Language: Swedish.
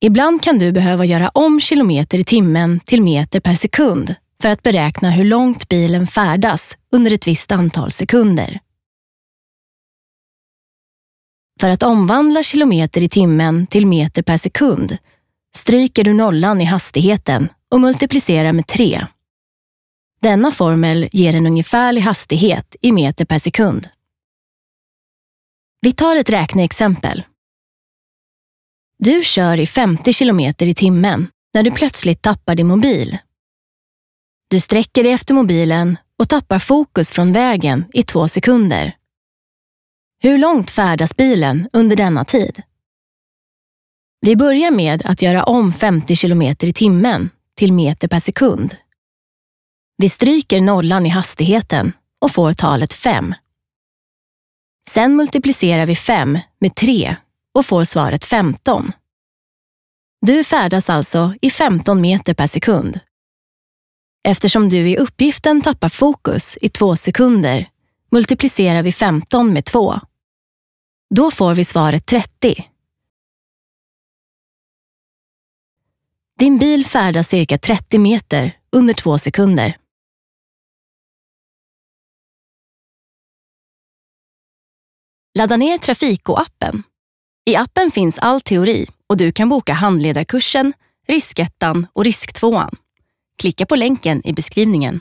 Ibland kan du behöva göra om kilometer i timmen till meter per sekund för att beräkna hur långt bilen färdas under ett visst antal sekunder. För att omvandla kilometer i timmen till meter per sekund stryker du nollan i hastigheten och multiplicerar med 3. Denna formel ger en ungefärlig hastighet i meter per sekund. Vi tar ett räkneexempel. Du kör i 50 km i timmen när du plötsligt tappar din mobil. Du sträcker dig efter mobilen och tappar fokus från vägen i två sekunder. Hur långt färdas bilen under denna tid? Vi börjar med att göra om 50 kilometer i timmen till meter per sekund vi stryker nollan i hastigheten och får talet 5. Sen multiplicerar vi 5 med 3 och får svaret 15. Du färdas alltså i 15 meter per sekund. Eftersom du i uppgiften tappar fokus i två sekunder multiplicerar vi 15 med 2. Då får vi svaret 30. Din bil färdas cirka 30 meter under två sekunder. Ladda ner Trafiko-appen. I appen finns all teori och du kan boka handledarkursen, riskettan och risktvåan. Klicka på länken i beskrivningen.